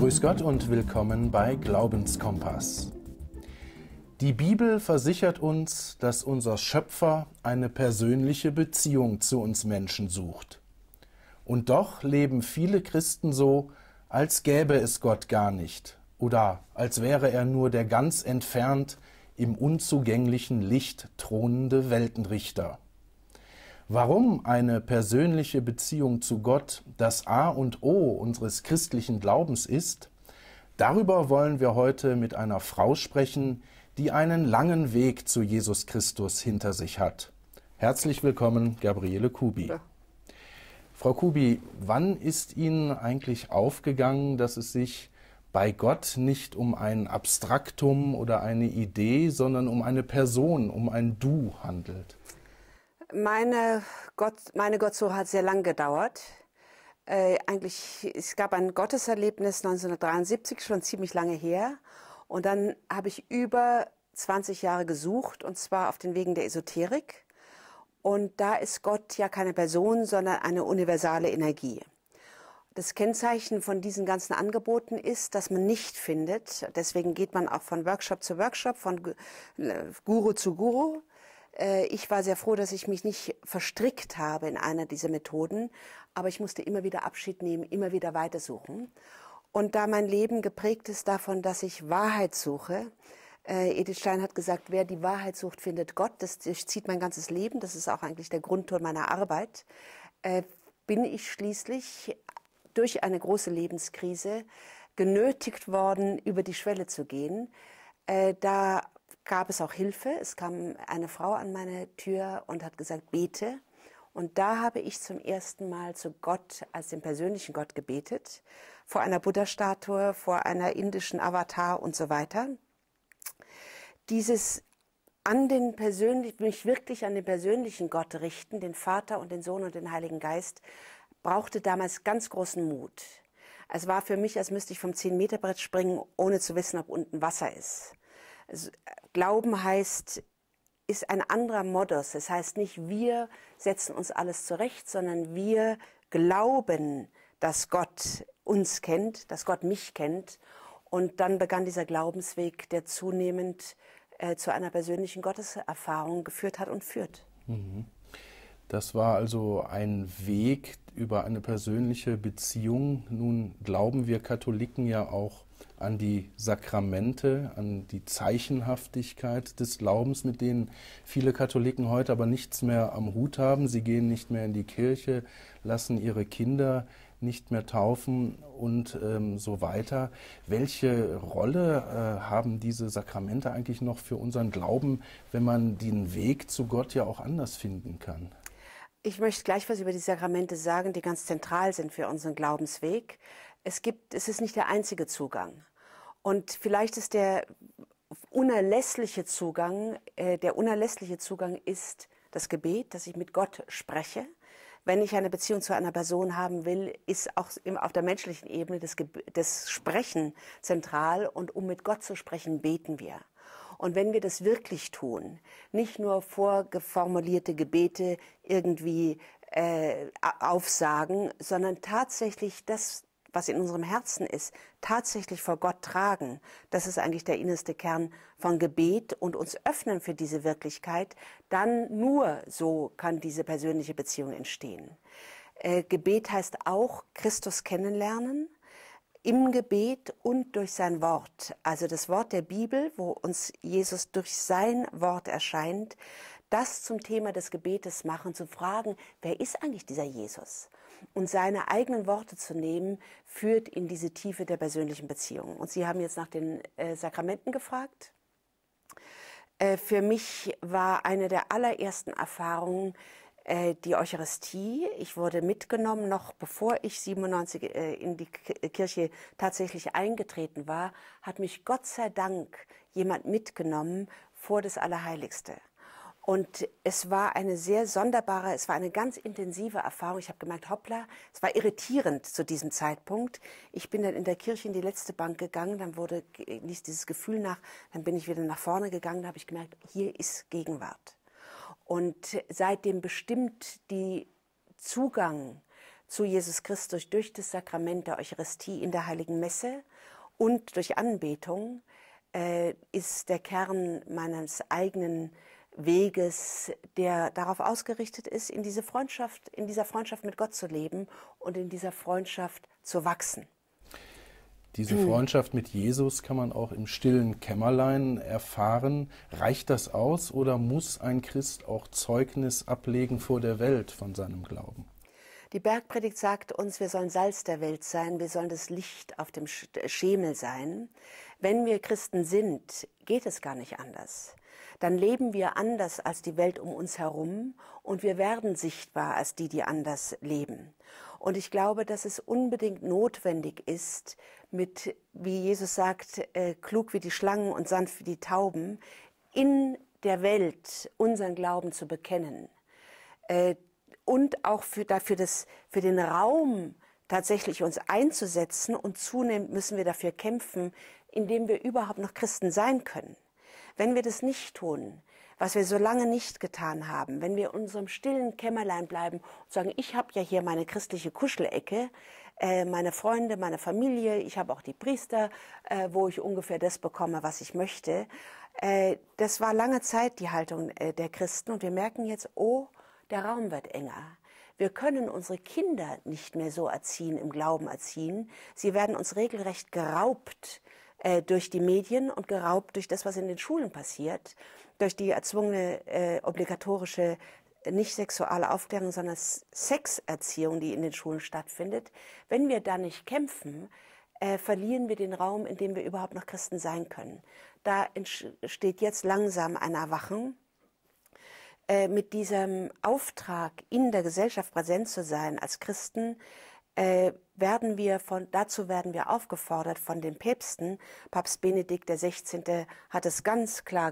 Grüß Gott und willkommen bei Glaubenskompass. Die Bibel versichert uns, dass unser Schöpfer eine persönliche Beziehung zu uns Menschen sucht. Und doch leben viele Christen so, als gäbe es Gott gar nicht oder als wäre er nur der ganz entfernt im unzugänglichen Licht thronende Weltenrichter warum eine persönliche Beziehung zu Gott das A und O unseres christlichen Glaubens ist, darüber wollen wir heute mit einer Frau sprechen, die einen langen Weg zu Jesus Christus hinter sich hat. Herzlich willkommen, Gabriele Kubi. Ja. Frau Kubi, wann ist Ihnen eigentlich aufgegangen, dass es sich bei Gott nicht um ein Abstraktum oder eine Idee, sondern um eine Person, um ein Du handelt? Meine, Gott, meine Gottsuche hat sehr lang gedauert. Äh, eigentlich, es gab ein Gotteserlebnis 1973, schon ziemlich lange her. Und dann habe ich über 20 Jahre gesucht, und zwar auf den Wegen der Esoterik. Und da ist Gott ja keine Person, sondern eine universale Energie. Das Kennzeichen von diesen ganzen Angeboten ist, dass man nicht findet. Deswegen geht man auch von Workshop zu Workshop, von äh, Guru zu Guru. Äh, ich war sehr froh, dass ich mich nicht verstrickt habe in einer dieser Methoden, aber ich musste immer wieder Abschied nehmen, immer wieder weitersuchen. Und da mein Leben geprägt ist davon, dass ich Wahrheit suche, äh, Edith Stein hat gesagt, wer die Wahrheit sucht, findet Gott. Das zieht mein ganzes Leben. Das ist auch eigentlich der Grundton meiner Arbeit. Äh, bin ich schließlich durch eine große Lebenskrise genötigt worden, über die Schwelle zu gehen. da gab es auch Hilfe. Es kam eine Frau an meine Tür und hat gesagt, bete. Und da habe ich zum ersten Mal zu Gott als dem persönlichen Gott gebetet, vor einer Buddha-Statue, vor einer indischen Avatar und so weiter. Dieses an den persönlichen, mich wirklich an den persönlichen Gott richten, den Vater und den Sohn und den Heiligen Geist, brauchte damals ganz großen Mut. Es war für mich, als müsste ich vom 10-Meter-Brett springen, ohne zu wissen, ob unten Wasser ist. Äh, glauben heißt, ist ein anderer Modus. Das heißt nicht, wir setzen uns alles zurecht, sondern wir glauben, dass Gott uns kennt, dass Gott mich kennt. Und dann begann dieser Glaubensweg, der zunehmend äh, zu einer persönlichen Gotteserfahrung geführt hat und führt. Mhm. Das war also ein Weg über eine persönliche Beziehung. Nun glauben wir Katholiken ja auch an die Sakramente, an die Zeichenhaftigkeit des Glaubens, mit denen viele Katholiken heute aber nichts mehr am Hut haben. Sie gehen nicht mehr in die Kirche, lassen ihre Kinder nicht mehr taufen und ähm, so weiter. Welche Rolle äh, haben diese Sakramente eigentlich noch für unseren Glauben, wenn man den Weg zu Gott ja auch anders finden kann? Ich möchte gleich was über die Sakramente sagen, die ganz zentral sind für unseren Glaubensweg es gibt, es ist nicht der einzige Zugang. Und vielleicht ist der unerlässliche Zugang, äh, der unerlässliche Zugang ist das Gebet, dass ich mit Gott spreche. Wenn ich eine Beziehung zu einer Person haben will, ist auch auf der menschlichen Ebene das, das Sprechen zentral und um mit Gott zu sprechen, beten wir. Und wenn wir das wirklich tun, nicht nur vorgeformulierte Gebete irgendwie äh, aufsagen, sondern tatsächlich das was in unserem Herzen ist, tatsächlich vor Gott tragen, das ist eigentlich der innerste Kern von Gebet und uns öffnen für diese Wirklichkeit, dann nur so kann diese persönliche Beziehung entstehen. Äh, Gebet heißt auch Christus kennenlernen im Gebet und durch sein Wort. Also das Wort der Bibel, wo uns Jesus durch sein Wort erscheint, das zum Thema des Gebetes machen, zu fragen, wer ist eigentlich dieser Jesus? Und seine eigenen Worte zu nehmen, führt in diese Tiefe der persönlichen Beziehung. Und Sie haben jetzt nach den äh, Sakramenten gefragt. Äh, für mich war eine der allerersten Erfahrungen äh, die Eucharistie. Ich wurde mitgenommen, noch bevor ich 97 äh, in die Kirche tatsächlich eingetreten war, hat mich Gott sei Dank jemand mitgenommen vor das Allerheiligste. Und es war eine sehr sonderbare, es war eine ganz intensive Erfahrung. Ich habe gemerkt, hoppla, es war irritierend zu diesem Zeitpunkt. Ich bin dann in der Kirche in die letzte Bank gegangen, dann wurde, ließ dieses Gefühl nach, dann bin ich wieder nach vorne gegangen, da habe ich gemerkt, hier ist Gegenwart. Und seitdem bestimmt die Zugang zu Jesus Christus durch das Sakrament der Eucharistie in der Heiligen Messe und durch Anbetung äh, ist der Kern meines eigenen Weges, der darauf ausgerichtet ist, in diese Freundschaft, in dieser Freundschaft mit Gott zu leben und in dieser Freundschaft zu wachsen. Diese hm. Freundschaft mit Jesus kann man auch im stillen Kämmerlein erfahren. Reicht das aus oder muss ein Christ auch Zeugnis ablegen vor der Welt von seinem Glauben? Die Bergpredigt sagt uns, wir sollen Salz der Welt sein, wir sollen das Licht auf dem Schemel sein. Wenn wir Christen sind, geht es gar nicht anders. Dann leben wir anders als die Welt um uns herum und wir werden sichtbar als die, die anders leben. Und ich glaube, dass es unbedingt notwendig ist, mit, wie Jesus sagt, äh, klug wie die Schlangen und sanft wie die Tauben, in der Welt unseren Glauben zu bekennen. Äh, und auch für, dafür das, für den Raum tatsächlich uns einzusetzen und zunehmend müssen wir dafür kämpfen, indem wir überhaupt noch Christen sein können. Wenn wir das nicht tun, was wir so lange nicht getan haben, wenn wir in unserem stillen Kämmerlein bleiben und sagen, ich habe ja hier meine christliche Kuschelecke, äh, meine Freunde, meine Familie, ich habe auch die Priester, äh, wo ich ungefähr das bekomme, was ich möchte. Äh, das war lange Zeit die Haltung äh, der Christen und wir merken jetzt, oh, der Raum wird enger. Wir können unsere Kinder nicht mehr so erziehen, im Glauben erziehen. Sie werden uns regelrecht geraubt äh, durch die Medien und geraubt durch das, was in den Schulen passiert, durch die erzwungene äh, obligatorische äh, nicht sexuelle Aufklärung, sondern Sexerziehung, die in den Schulen stattfindet. Wenn wir da nicht kämpfen, äh, verlieren wir den Raum, in dem wir überhaupt noch Christen sein können. Da entsteht jetzt langsam ein Erwachen. Äh, mit diesem Auftrag, in der Gesellschaft präsent zu sein als Christen, äh, werden wir von, dazu werden wir aufgefordert von den Päpsten. Papst Benedikt XVI. hat es ganz klar